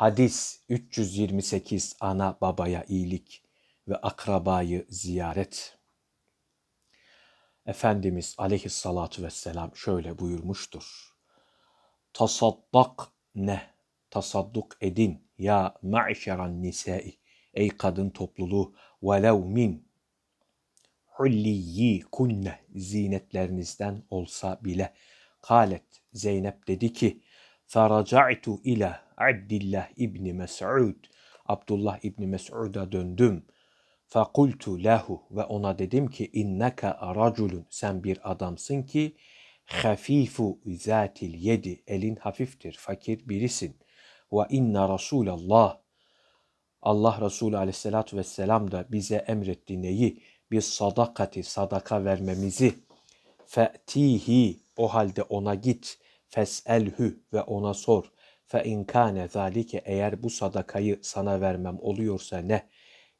Hadis 328 ana babaya iyilik ve akrabayı ziyaret. Efendimiz aleyhissalatu vesselam şöyle buyurmuştur. Tasaddak ne? Tasadduk edin ya ma'şeran nisai. Ey kadın topluluğu velev min hulliyi kunne zinetlerinizden olsa bile. Kalet Zeynep dedi ki Feraca'tu ila Abdullah İbni Mes'ud. Abdullah İbni Mes'ud'a döndüm. Fakultu lehu ve ona dedim ki inneke raculun sen bir adamsın ki hafifu zatil yedi elin hafiftir fakir birisin. Ve inna Rasulallah Allah Resulü aleyhissalatü vesselam da bize emretti neyi? Bir sadakati sadaka vermemizi. Fe'tihi o halde ona git.'' Fes'elhü ve ona sor. Fe inkâne zâlike eğer bu sadakayı sana vermem oluyorsa ne?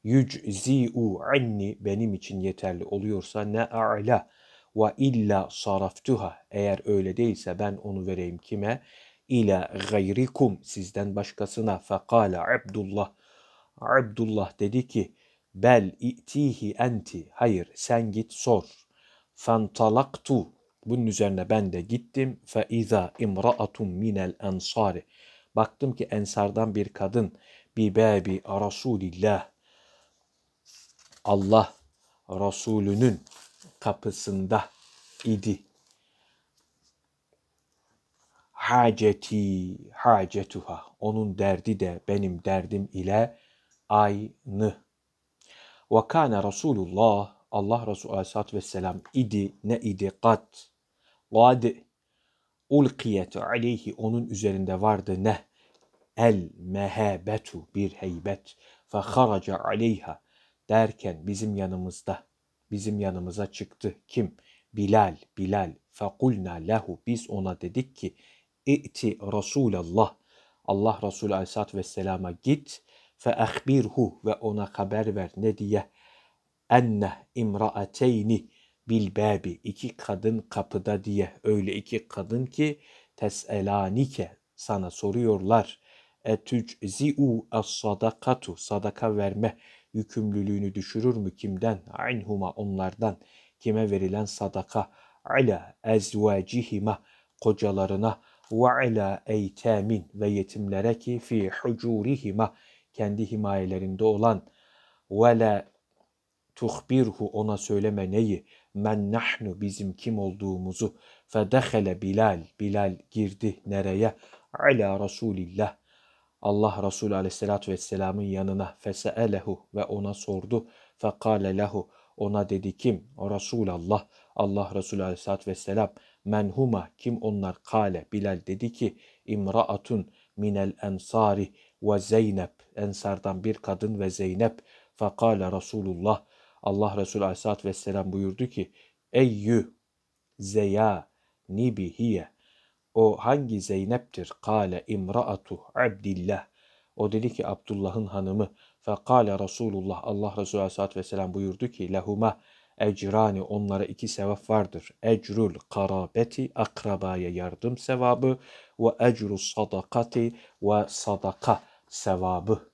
Yüczi'u anni benim için yeterli oluyorsa ne a'la ve illa saraftuha eğer öyle değilse ben onu vereyim kime? İla gayrikum sizden başkasına fekale Abdullah Abdullah dedi ki bel itihi enti hayır sen git sor fantalaktu bunun üzerine ben de gittim. فَاِذَا اِمْرَأَةٌ مِنَ الْاَنْصَارِ Baktım ki ensardan bir kadın bibabi Rasulillah Allah Resulünün kapısında idi. Haceti hacetuha. Onun derdi de benim derdim ile aynı. Ve kana Resulullah Allah Resulü Aleyhisselatü Vesselam idi ne idi kat قَدْ ulkiyetu aleyhi onun üzerinde vardı ne? El mehabetu bir heybet. Fe haraca aleyha derken bizim yanımızda, bizim yanımıza çıktı. Kim? Bilal, Bilal. kulna lehu biz ona dedik ki İ'ti Resulallah. Allah Resulü Aleyhisselatü Vesselam'a git. Fe ahbirhu ve ona haber ver ne diye? Enne imraateyni bil bilbebi iki kadın kapıda diye öyle iki kadın ki teselanike sana soruyorlar. Etüczi'u as-sadakatu sadaka verme yükümlülüğünü düşürür mü kimden? Anhuma onlardan kime verilen sadaka? Ala ezvacihima kocalarına ve ala eytemin ve yetimlere ki fi hucurihima kendi himayelerinde olan ve la tuhbirhu ona söyleme neyi? Men nahnu bizim kim olduğumuzu. Fedehele Bilal. Bilal girdi nereye? Ala Resulillah. Allah Resulü aleyhissalatü vesselamın yanına feseelehu ve ona sordu. Fekale lehu. Ona dedi kim? Resulallah. Allah Resulü aleyhissalatü vesselam. huma kim onlar? Kale. Bilal dedi ki imraatun minel ensari ve Zeynep. Ensardan bir kadın ve Zeynep. Fakale Resulullah Allah Resulü Aleyhisselatü Vesselam buyurdu ki Eyyü zeya nibihiye o hangi Zeynep'tir? Kale imraatu abdillah. O dedi ki Abdullah'ın hanımı. Fekale Resulullah Allah Resulü Aleyhisselatü Vesselam buyurdu ki lehuma ecrani onlara iki sevap vardır. Ecrul karabeti akrabaya yardım sevabı ve ecrul sadakati ve sadaka sevabı